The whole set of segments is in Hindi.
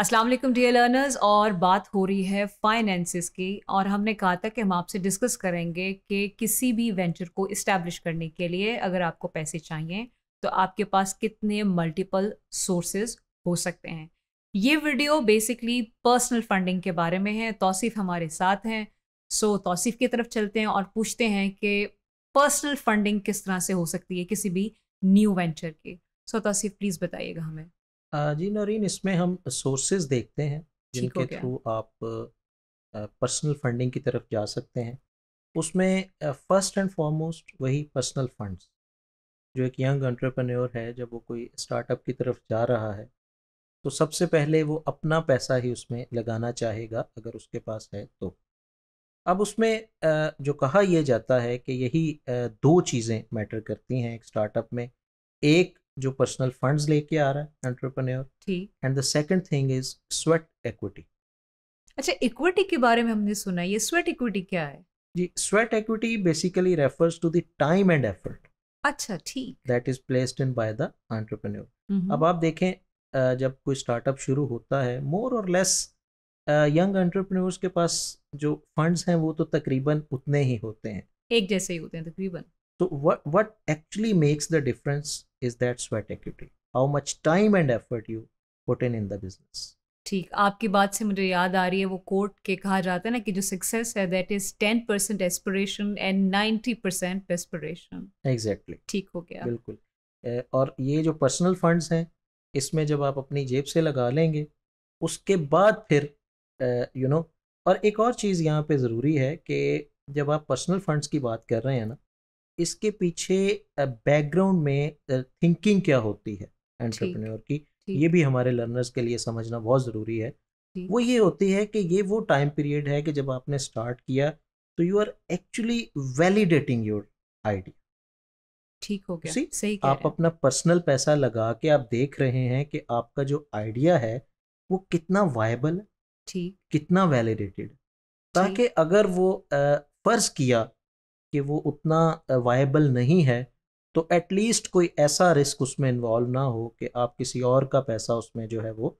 असलम डियर लर्नर्स और बात हो रही है फाइनेंसिस की और हमने कहा था कि हम आपसे डिस्कस करेंगे कि किसी भी वेंचर को इस्टेब्लिश करने के लिए अगर आपको पैसे चाहिए तो आपके पास कितने मल्टीपल सोर्सेज हो सकते हैं ये वीडियो बेसिकली पर्सनल फंडिंग के बारे में है तोसीफ हमारे साथ हैं सो तोसीफ की तरफ चलते हैं और पूछते हैं कि पर्सनल फंडिंग किस तरह से हो सकती है किसी भी न्यू वेंचर की सो तोसीफ प्लीज़ बताइएगा हमें जी नरीन इसमें हम सोर्सेज देखते हैं जिनके थ्रू आप पर्सनल फंडिंग की तरफ जा सकते हैं उसमें फर्स्ट एंड फॉरमोस्ट वही पर्सनल फंड्स जो एक यंग एंटरप्रेन्योर है जब वो कोई स्टार्टअप की तरफ जा रहा है तो सबसे पहले वो अपना पैसा ही उसमें लगाना चाहेगा अगर उसके पास है तो अब उसमें जो कहा यह जाता है कि यही दो चीज़ें मैटर करती हैं एक स्टार्टअप में एक जो पर्सनल फंड्स लेके आ रहा है एंटरप्रेन्योर ठीक and the second thing is sweat equity अच्छा इक्विटी के बारे में हमने सुना ये स्वेट इक्विटी क्या है जी sweat equity basically refers to the time and effort अच्छा ठीक that is placed in by the entrepreneur अब आप देखें जब कोई स्टार्टअप शुरू होता है मोर और लेस यंग एंटरप्रेन्योर्स के पास जो फंड्स हैं वो तो तकरीबन उतने ही होते हैं एक जैसे ही होते हैं तकरीबन तो what what actually makes the difference is that sweat equity how much time and effort you put in in the business ठीक आपकी बात से मुझे याद आ रही है वो कोर्ट के कहा जाता है ना कि जो सक्सेस है that is ten percent aspiration and ninety percent aspiration exactly ठीक हो गया बिल्कुल और ये जो पर्सनल फंड्स हैं इसमें जब आप अपनी जेब से लगा लेंगे उसके बाद फिर यू नो और एक और चीज़ यहाँ पे ज़रूरी है कि जब आप पर्सनल फंड्स की बात कर रहे हैं ना इसके पीछे बैकग्राउंड में थिंकिंग क्या होती है एंटरप्रेन्योर की ये भी हमारे लर्नर्स के लिए समझना बहुत ज़रूरी है वो ये होती है कि ये वो टाइम पीरियड है कि जब आपने स्टार्ट किया तो you are actually validating your idea ठीक हो गया See, सही आप अपना पर्सनल पैसा लगा के आप देख रहे हैं कि आपका जो आइडिया है वो कितना वायबल ठीक कितना वैलिडेटेड ताकि अगर वो फर्ज किया कि वो उतना वायबल नहीं है तो एटलीस्ट कोई ऐसा रिस्क उसमें इन्वॉल्व ना हो कि आप किसी और का पैसा उसमें जो है वो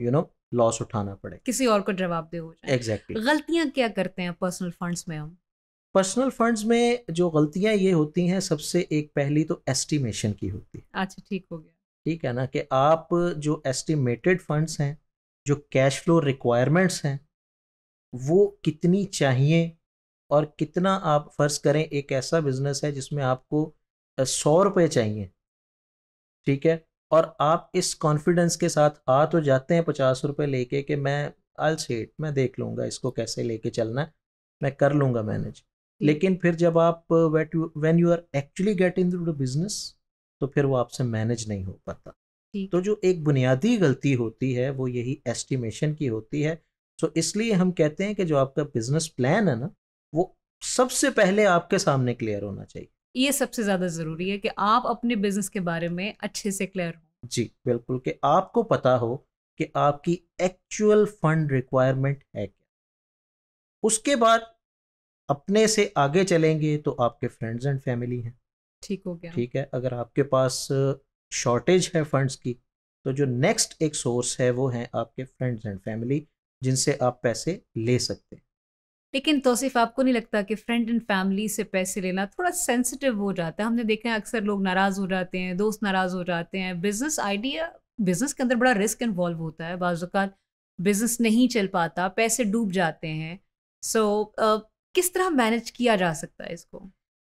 यू नो लॉस उठाना पड़े किसी और को जवाब हो जाए एग्जैक्टली exactly. गलतियां क्या करते हैं पर्सनल फंड्स में हम पर्सनल फंड्स में जो गलतियां ये होती हैं सबसे एक पहली तो एस्टिमेशन की होती है अच्छा ठीक हो गया ठीक है ना कि आप जो एस्टिमेटेड फंड्स हैं जो कैश फ्लो रिक्वायरमेंट्स हैं वो कितनी चाहिए और कितना आप फ़र्ज़ करें एक ऐसा बिज़नेस है जिसमें आपको सौ रुपये चाहिए ठीक है और आप इस कॉन्फिडेंस के साथ आ तो जाते हैं पचास रुपये लेके कि मैं आल सेट मैं देख लूँगा इसको कैसे लेके चलना है मैं कर लूँगा मैनेज लेकिन फिर जब आप wait when you are actually get into the business तो फिर वो आपसे मैनेज नहीं हो पाता तो जो एक बुनियादी गलती होती है वो यही एस्टिमेशन की होती है सो तो इसलिए हम कहते हैं कि जो आपका बिजनेस प्लान है ना सबसे पहले आपके सामने क्लियर होना चाहिए ये सबसे ज्यादा जरूरी है कि आप अपने बिजनेस के बारे में अच्छे से क्लियर हो जी बिल्कुल कि आपको पता हो कि आपकी एक्चुअल फंड रिक्वायरमेंट है क्या उसके बाद अपने से आगे चलेंगे तो आपके फ्रेंड्स एंड फैमिली हैं ठीक हो गया ठीक है अगर आपके पास शॉर्टेज है फंड्स की तो जो नेक्स्ट एक सोर्स है वो है आपके फ्रेंड्स एंड फैमिली जिनसे आप पैसे ले सकते हैं लेकिन तोसीफ आपको नहीं लगता कि फ्रेंड एंड फैमिली से पैसे लेना थोड़ा सेंसिटिव हो जाता है हमने देखा है अक्सर लोग नाराज़ हो जाते हैं दोस्त नाराज़ हो जाते हैं बिज़नेस आइडिया बिज़नेस के अंदर बड़ा रिस्क इन्वॉल्व होता है बाज़ात बिज़नेस नहीं चल पाता पैसे डूब जाते हैं सो so, uh, किस तरह मैनेज किया जा सकता है इसको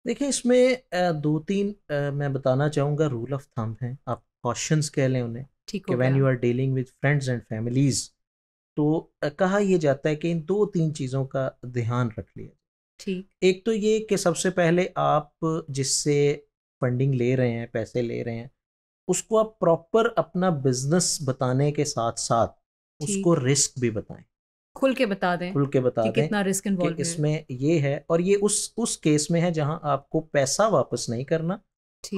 देखिए इसमें दो तीन मैं बताना चाहूँगा रूल ऑफ थम है आप क्वेश्चंस कह लें उन्हें ठीक है when you are dealing with friends and families तो कहा यह जाता है कि इन दो तीन चीज़ों का ध्यान रख लिया ठीक एक तो ये कि सबसे पहले आप जिससे फंडिंग ले रहे हैं पैसे ले रहे हैं उसको आप प्रॉपर अपना बिजनेस बताने के साथ साथ उसको रिस्क भी बताएं खुल के बता दें खुल के बता कि दें कितना रिस्क इन्वॉल्व इसमें ये है और ये उस उस केस में है जहां आपको पैसा वापस नहीं करना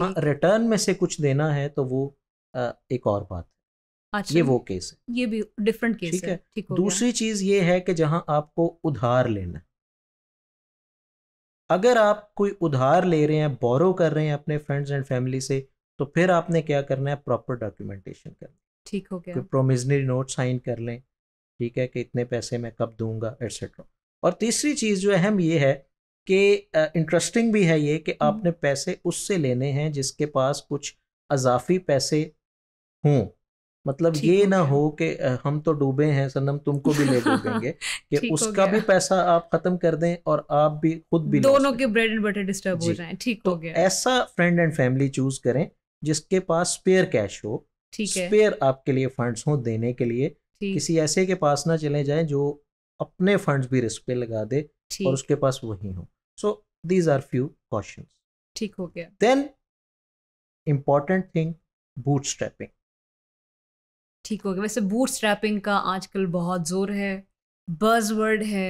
हाँ रिटर्न में से कुछ देना है तो वो एक और बात अच्छा ये वो केस है ये भी डिफरेंट केस ठीक है, है। दूसरी चीज ये है कि जहां आपको उधार लेना अगर आप कोई उधार ले रहे हैं बोरो कर रहे हैं अपने फ्रेंड्स एंड फैमिली से तो फिर आपने क्या करना है प्रॉपर डॉक्यूमेंटेशन करना ठीक हो गया प्रोमिजनरी नोट साइन कर लें ठीक है कि इतने पैसे मैं कब दूंगा एट्सेट्रा और तीसरी चीज़ जो अहम ये है कि इंटरेस्टिंग भी है ये कि हम्म। आपने पैसे उससे लेने हैं जिसके पास कुछ अजाफी पैसे हों मतलब ये ना हो कि हम तो डूबे हैं सनम तुमको भी ले डूबेंगे कि उसका भी पैसा आप खत्म कर दें और आप भी खुद भी दोनों के ब्रेड एंड बटर डिस्टर्ब हो जाए ठीक तो हो गया ऐसा फ्रेंड एंड फैमिली चूज करें जिसके पास स्पेयर कैश हो ठीक स्पेयर आपके लिए फंड्स हो देने के लिए किसी ऐसे के पास ना चले जाए जो अपने फंड्स भी रिस्क पे लगा दे और उसके पास वही हो so these are few question ठीक हो गया then important thing bootstrapping ठीक हो गया वैसे बूट स्ट्रैपिंग का आजकल बहुत ज़ोर है बर्ज वर्ड है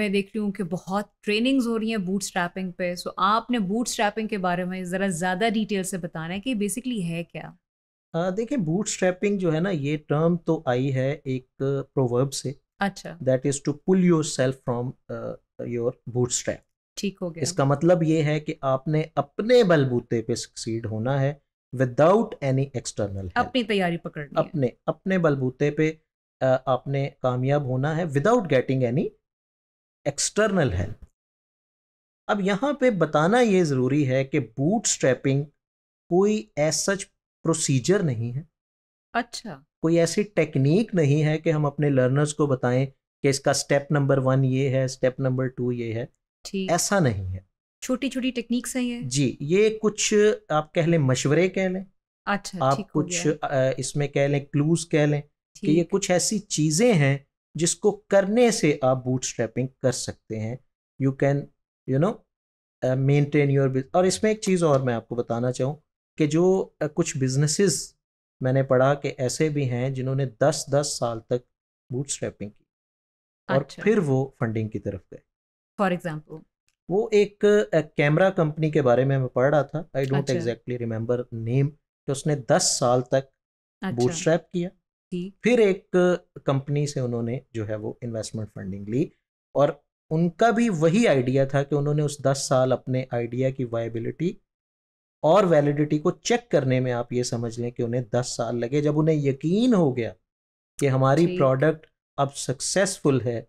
मैं देख रही हूँ कि बहुत ट्रेनिंग्स हो रही हैं बूट स्ट्रैपिंग पे सो आपने बूट स्ट्रैपिंग के बारे में ज़रा ज़्यादा डिटेल से बताना है कि बेसिकली है क्या देखिए बूट स्ट्रैपिंग जो है ना ये टर्म तो आई है एक प्रोवर्ब से अच्छा that is to pull yourself from your bootstrap ठीक हो गया इसका मतलब ये है कि आपने अपने बलबूते पे सक्सीड होना है विदाउट एनी एक्सटर्नल अपनी तैयारी पकड़नी अपने अपने बलबूते पे आपने कामयाब होना है without getting any external help अब यहाँ पे बताना ये ज़रूरी है कि बूट स्ट्रैपिंग कोई ऐसा सच प्रोसीजर नहीं है अच्छा कोई ऐसी टेक्निक नहीं है कि हम अपने लर्नर्स को बताएं कि इसका स्टेप नंबर वन ये है स्टेप नंबर टू ये है ऐसा नहीं है छोटी छोटी टेक्निक्स हैं ये जी ये कुछ आप कह लें मशवरे कह लें अच्छा आप कुछ इसमें कह लें क्लूज कह लें कि ये कुछ ऐसी चीज़ें हैं जिसको करने से आप बूट स्ट्रैपिंग कर सकते हैं you can you know maintain your biz और इसमें एक चीज़ और मैं आपको बताना चाहूँ कि जो uh, कुछ बिजनेसेस मैंने पढ़ा कि ऐसे भी हैं जिन्होंने दस दस साल तक बूट स्ट्रैपिंग की और अच्छा। फिर वो फंडिंग की तरफ गए फॉर एग्जाम्पल वो एक कैमरा कंपनी के बारे में मैं पढ़ रहा था I don't exactly remember name कि उसने दस साल तक अच्छा। स्ट्रैप किया फिर एक कंपनी से उन्होंने जो है वो इन्वेस्टमेंट फंडिंग ली और उनका भी वही आइडिया था कि उन्होंने उस दस साल अपने आइडिया की वायबिलिटी और वैलिडिटी को चेक करने में आप ये समझ लें कि उन्हें दस साल लगे जब उन्हें यकीन हो गया कि हमारी प्रोडक्ट अब सक्सेसफुल है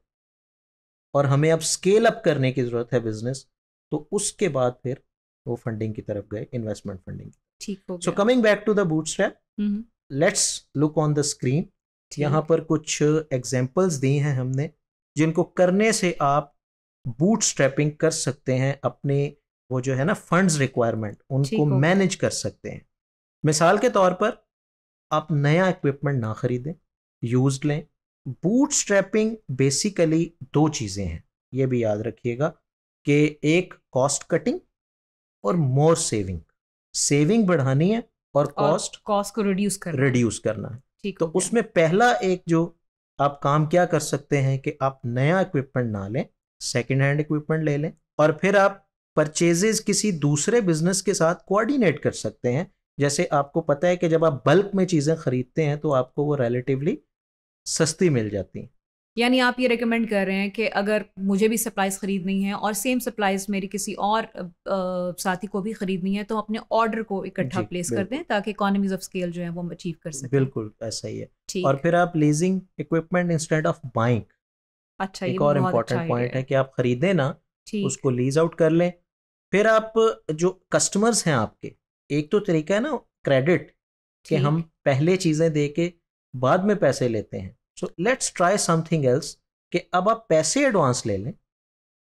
और हमें अब स्केल अप करने की ज़रूरत है बिजनेस तो उसके बाद फिर वो फंडिंग की तरफ गए इन्वेस्टमेंट फंडिंग ठीक हो so coming back to the strap let's look on the screen यहाँ पर कुछ एग्जाम्पल्स दी हैं हमने जिनको करने से आप बूट स्ट्रैपिंग कर सकते हैं अपने वो जो है ना फंड्स रिक्वायरमेंट उनको मैनेज कर सकते हैं मिसाल के तौर पर आप नया इक्विपमेंट ना खरीदें यूज लें बूट स्ट्रैपिंग बेसिकली दो चीज़ें हैं ये भी याद रखिएगा कि एक कॉस्ट कटिंग और मोर सेविंग सेविंग बढ़ानी है और कॉस्ट कॉस्ट को रिड्यूस करना रिड्यूस करना है ठीक तो उसमें पहला एक जो आप काम क्या कर सकते हैं कि आप नया इक्विपमेंट ना लें सेकेंड हैंड इक्विपमेंट ले लें और फिर आप परचेजेज किसी दूसरे बिजनेस के साथ कोऑर्डिनेट कर सकते हैं जैसे आपको पता है कि जब आप बल्क में चीज़ें खरीदते हैं तो आपको वो रिलेटिवली सस्ती मिल जाती यानी आप ये रिकमेंड कर रहे हैं कि अगर मुझे भी सप्लाईज ख़रीदनी है और सेम सप्लाईज मेरी किसी और आ, साथी को भी ख़रीदनी है तो अपने ऑर्डर को इकट्ठा प्लेस कर दें ताकि इकोनॉमीज ऑफ स्केल जो है वो अचीव कर सकें बिल्कुल ऐसा ही है और फिर आप leasing equipment instead of buying अच्छा एक और इम्पोर्टेंट अच्छा पॉइंट है कि आप खरीदें ना उसको लीज आउट कर लें फिर आप जो कस्टमर्स हैं आपके एक तो तरीका है ना क्रेडिट कि हम पहले चीज़ें दे के बाद में पैसे लेते हैं so let's try something else कि अब आप पैसे एडवांस ले लें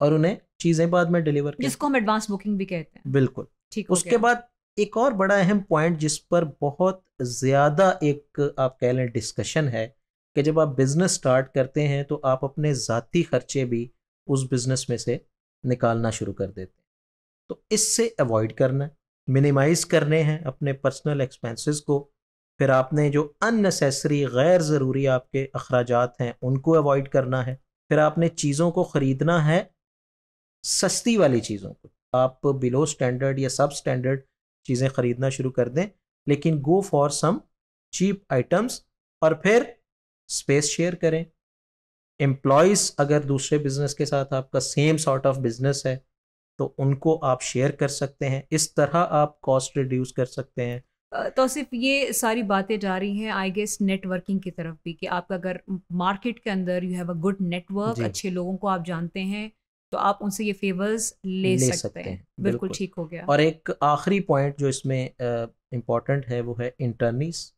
और उन्हें चीज़ें बाद में डिलीवर जिसको हम एडवांस बुकिंग भी कहते हैं बिल्कुल ठीक उसके बाद एक और बड़ा अहम पॉइंट जिस पर बहुत ज़्यादा एक आप कह लें डिस्कशन है कि जब आप बिज़नेस स्टार्ट करते हैं तो आप अपने ज़ाती ख़र्चे भी उस बिज़नेस में से निकालना शुरू कर देते हैं तो इससे अवॉइड करना मिनिमाइज़ करने हैं अपने पर्सनल एक्सपेंसेस को फिर आपने जो अननेसेसरी गैर ज़रूरी आपके अखराज हैं उनको अवॉइड करना है फिर आपने चीज़ों को ख़रीदना है सस्ती वाली चीज़ों को आप बिलो स्टैंडर्ड या सब स्टैंडर्ड चीज़ें ख़रीदना शुरू कर दें लेकिन go for some cheap items और फिर स्पेस शेयर करें एम्प्लॉयज़ अगर दूसरे बिज़नेस के साथ आपका सेम सॉर्ट ऑफ बिज़नेस है तो उनको आप शेयर कर सकते हैं इस तरह आप कॉस्ट रिड्यूस कर सकते हैं तो सिर्फ ये सारी बातें जा रही हैं आई गेस नेटवर्किंग की तरफ भी कि आपका अगर मार्केट के अंदर you have a good network अच्छे लोगों को आप जानते हैं तो आप उनसे ये फेवर्स ले, ले सकते, सकते हैं बिल्कुल ठीक हो गया और एक आखिरी पॉइंट जो इसमें इम्पोर्टेंट है वो है इंटर्नीस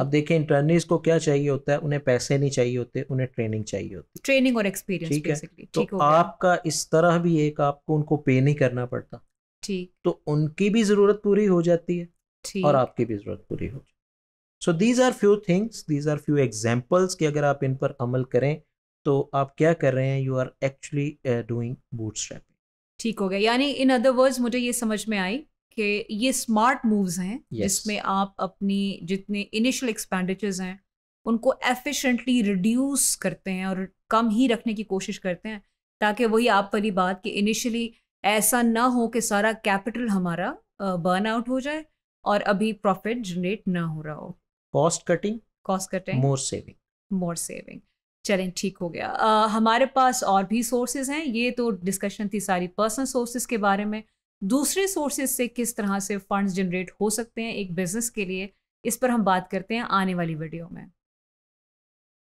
अब देखिए इंटर्नीस को क्या चाहिए होता है उन्हें पैसे नहीं चाहिए होते उन्हें ट्रेनिंग चाहिए होती ट्रेनिंग और एक्सपीरियंस ठीक है तो आपका इस तरह भी एक आपको उनको पे नहीं करना पड़ता ठीक तो उनकी भी जरूरत पूरी हो जाती है और आपकी भी जरूरत पूरी हो so these are few things these are few examples कि अगर आप इन पर अमल करें तो आप क्या कर रहे हैं you are actually doing bootstrapping ठीक हो गया यानी इन अदर वर्ड्स मुझे ये समझ में आई कि ये स्मार्ट मूव्स हैं yes. जिसमें आप अपनी जितने इनिशियल एक्सपेंडिचर्स हैं उनको एफिशिएंटली रिड्यूस करते हैं और कम ही रखने की कोशिश करते हैं ताकि वही आप वाली बात कि इनिशियली ऐसा ना हो कि सारा कैपिटल हमारा बर्न uh, आउट हो जाए और अभी प्रॉफिट जनरेट ना हो रहा हो cost cutting cost cutting more saving more saving चलें ठीक हो गया uh, हमारे पास और भी सोर्सेज हैं ये तो डिस्कशन थी सारी पर्सनल सोर्सेज के बारे में दूसरे सोर्सेज से किस तरह से फंड्स जनरेट हो सकते हैं एक बिजनेस के लिए इस पर हम बात करते हैं आने वाली वीडियो में